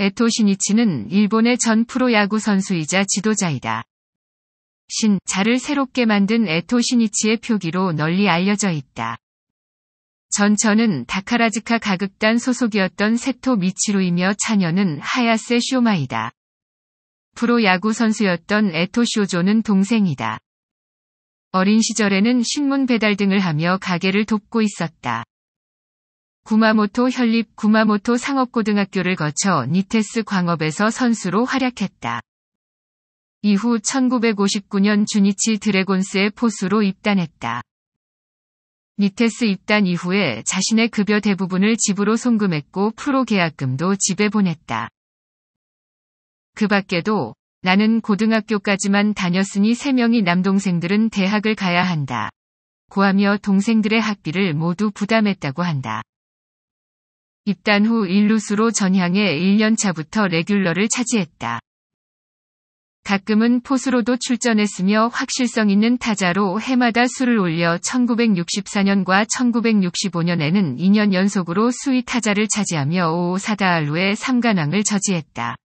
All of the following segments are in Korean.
에토 시니치는 일본의 전 프로야구 선수이자 지도자이다. 신, 자를 새롭게 만든 에토 시니치의 표기로 널리 알려져 있다. 전처는 다카라즈카 가극단 소속이었던 세토 미치루이며 차녀는 하야세 쇼마이다. 프로야구 선수였던 에토 쇼조는 동생이다. 어린 시절에는 신문 배달 등을 하며 가게를 돕고 있었다. 구마모토 현립 구마모토 상업고등학교를 거쳐 니테스 광업에서 선수로 활약했다. 이후 1959년 주니치 드래곤스의 포수로 입단했다. 니테스 입단 이후에 자신의 급여 대부분을 집으로 송금했고 프로 계약금도 집에 보냈다. 그 밖에도 나는 고등학교까지만 다녔으니 3명이 남동생들은 대학을 가야 한다. 고하며 동생들의 학비를 모두 부담했다고 한다. 입단 후일루수로 전향해 1년차부터 레귤러를 차지했다. 가끔은 포수로도 출전했으며 확실성 있는 타자로 해마다 수를 올려 1964년과 1965년에는 2년 연속으로 수위 타자를 차지하며 5 4다알루의 3관왕을 저지했다.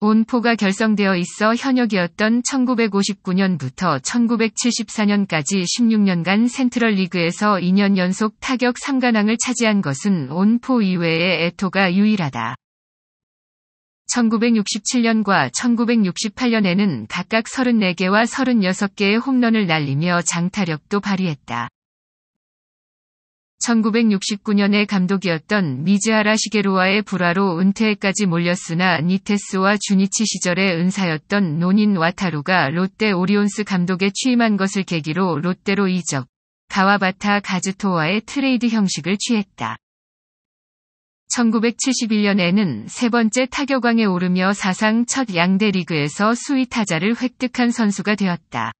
온포가 결성되어 있어 현역이었던 1959년부터 1974년까지 16년간 센트럴 리그에서 2년 연속 타격 3관왕을 차지한 것은 온포 이외의 에토가 유일하다. 1967년과 1968년에는 각각 34개와 36개의 홈런을 날리며 장타력도 발휘했다. 1969년에 감독이었던 미즈하라 시게루와의 불화로 은퇴까지 몰렸으나 니테스와 주니치 시절의 은사였던 노닌 와타루가 롯데 오리온스 감독에 취임한 것을 계기로 롯데로 이적, 가와바타 가즈토와의 트레이드 형식을 취했다. 1971년에는 세 번째 타격왕에 오르며 사상 첫 양대 리그에서 수위 타자를 획득한 선수가 되었다.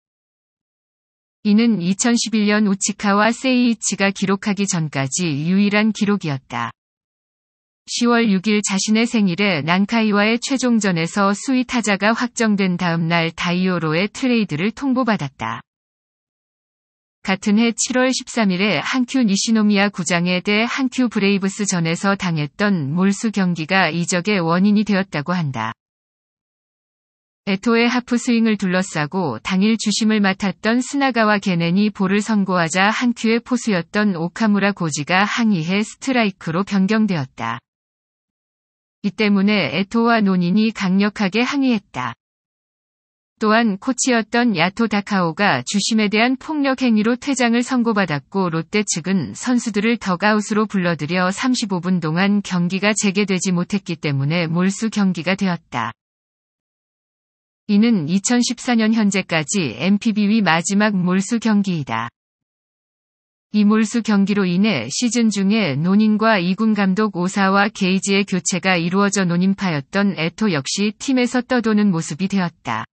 이는 2011년 우치카와 세이이치가 기록하기 전까지 유일한 기록이었다. 10월 6일 자신의 생일에 난카이와의 최종전에서 수위 타자가 확정된 다음 날 다이오로의 트레이드를 통보받았다. 같은 해 7월 13일에 한큐 니시노미야 구장에 대해 한큐 브레이브스 전에서 당했던 몰수 경기가 이적의 원인이 되었다고 한다. 에토의 하프 스윙을 둘러싸고 당일 주심을 맡았던 스나가와 게넨이 볼을 선고하자 한 큐의 포수였던 오카무라 고지가 항의해 스트라이크로 변경되었다. 이 때문에 에토와 논인이 강력하게 항의했다. 또한 코치였던 야토 다카오가 주심에 대한 폭력 행위로 퇴장을 선고받았고 롯데 측은 선수들을 더가웃으로 불러들여 35분 동안 경기가 재개되지 못했기 때문에 몰수 경기가 되었다. 이는 2014년 현재까지 MPB위 마지막 몰수 경기이다. 이 몰수 경기로 인해 시즌 중에 노닝과 이군 감독 오사와 게이지의 교체가 이루어져 노닝파였던 에토 역시 팀에서 떠도는 모습이 되었다.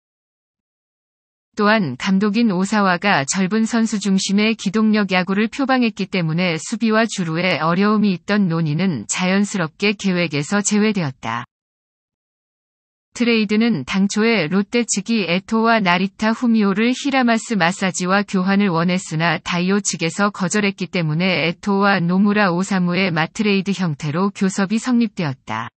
또한 감독인 오사와가 젊은 선수 중심의 기동력 야구를 표방했기 때문에 수비와 주루에 어려움이 있던 노니는 자연스럽게 계획에서 제외되었다. 트레이드는 당초에 롯데 측이 에토와 나리타 후미오를 히라마스 마사지와 교환을 원했으나 다이오 측에서 거절했기 때문에 에토와 노무라 오사무의 마트레이드 형태로 교섭이 성립되었다.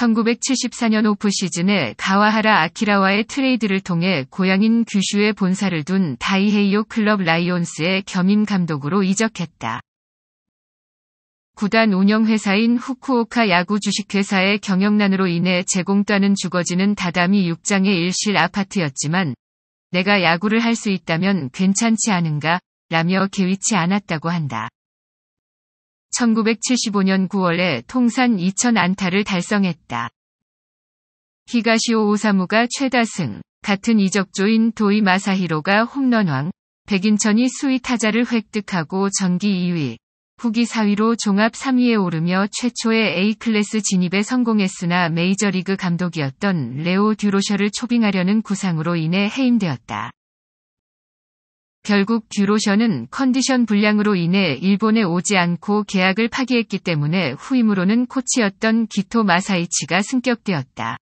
1974년 오프 시즌에 가와하라 아키라와의 트레이드를 통해 고향인 규슈에 본사를 둔 다이헤이오 클럽 라이온스의 겸임 감독으로 이적했다. 구단 운영회사인 후쿠오카 야구 주식회사의 경영난으로 인해 제공따는 주거지는 다다미 6장의 일실 아파트였지만 내가 야구를 할 수 있다면 괜찮지 않은가 라며 개의치 않았다고 한다. 1975년 9월에 통산 2천 안타를 달성했다. 히가시오 오사무가 최다승, 같은 이적조인 도이 마사히로가 홈런왕, 백인천이 수위 타자를 획득하고 전기 2위, 후기 4위로 종합 3위에 오르며 최초의 A클래스 진입에 성공했으나 메이저리그 감독이었던 레오 듀로셔를 초빙하려는 구상으로 인해 해임되었다. 결국 듀로셔는 컨디션 불량으로 인해 일본에 오지 않고 계약을 파기했기 때문에 후임으로는 코치였던 기토 마사이치가 승격되었다.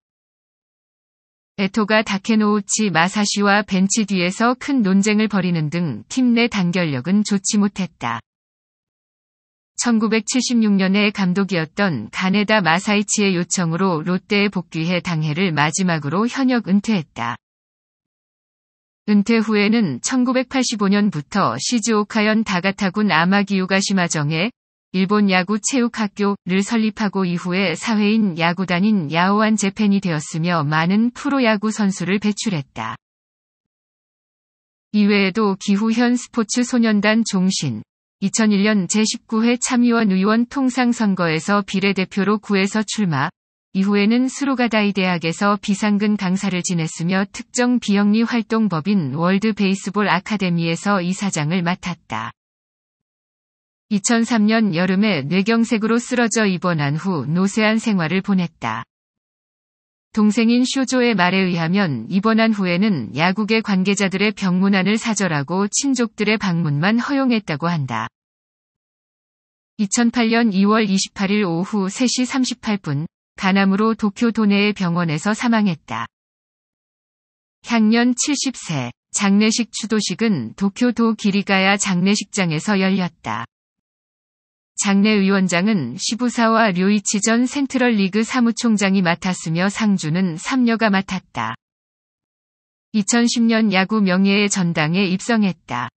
에토가 다케노우치 마사시와 벤치 뒤에서 큰 논쟁을 벌이는 등 팀 내 단결력은 좋지 못했다. 1976년에 감독이었던 가네다 마사이치의 요청으로 롯데에 복귀해 당해를 마지막으로 현역 은퇴했다. 은퇴 후에는 1985년부터 시즈오카현 다가타군 아마기유가 시마정에 일본 야구 체육학교를 설립하고 이후에 사회인 야구단인 야오안 재팬이 되었으며 많은 프로야구 선수를 배출했다. 이외에도 기후현 스포츠 소년단 종신, 2001년 제19회 참의원 의원 통상선거에서 비례대표로 구에서 출마, 이후에는 수로가다이 대학에서 비상근 강사를 지냈으며 특정 비영리 활동법인 월드 베이스볼 아카데미에서 이사장을 맡았다. 2003년 여름에 뇌경색으로 쓰러져 입원한 후 노쇠한 생활을 보냈다. 동생인 쇼조의 말에 의하면 입원한 후에는 야국의 관계자들의 병문안을 사절하고 친족들의 방문만 허용했다고 한다. 2008년 2월 28일 오후 3시 38분 가암으로 도쿄 도내의 병원에서 사망했다. 향년 70세 장례식 추도식은 도쿄도 기리가야 장례식장에서 열렸다. 장례위원장은 시부사와 류이치 전 센트럴 리그 사무총장이 맡았으며 상주는 삼녀가 맡았다. 2010년 야구 명예의 전당에 입성했다.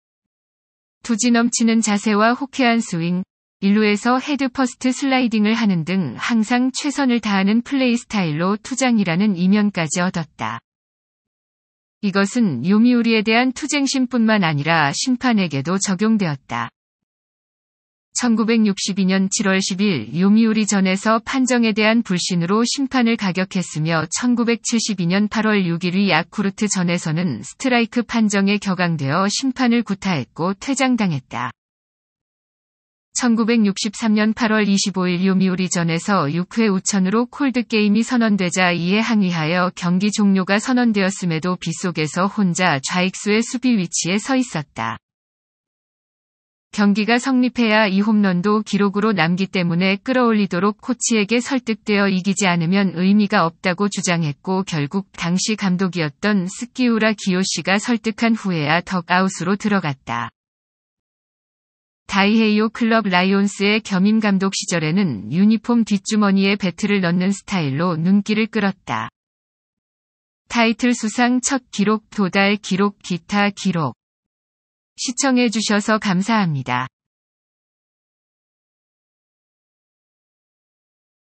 투지 넘치는 자세와 호쾌한 스윙, 일루에서 헤드 퍼스트 슬라이딩을 하는 등 항상 최선을 다하는 플레이 스타일로 투장이라는 이면까지 얻었다. 이것은 요미우리에 대한 투쟁심뿐만 아니라 심판에게도 적용되었다. 1962년 7월 10일 요미우리 전에서 판정에 대한 불신으로 심판을 가격했으며 1972년 8월 6일 야쿠르트 전에서는 스트라이크 판정에 격앙되어 심판을 구타했고 퇴장당했다. 1963년 8월 25일 요미우리 전에서 6회 우천으로 콜드게임이 선언되자 이에 항의하여 경기 종료가 선언되었음에도 빗속에서 혼자 좌익수의 수비 위치에 서 있었다. 경기가 성립해야 이 홈런도 기록으로 남기 때문에 끌어올리도록 코치에게 설득되어 이기지 않으면 의미가 없다고 주장했고 결국 당시 감독이었던 스키우라 기요씨가 설득한 후에야 덕아웃으로 들어갔다. 다이헤이오 클럽 라이온스의 겸임 감독 시절에는 유니폼 뒷주머니에 배트를 넣는 스타일로 눈길을 끌었다. 타이틀 수상 첫 기록 도달 기록 기타 기록 시청해주셔서 감사합니다.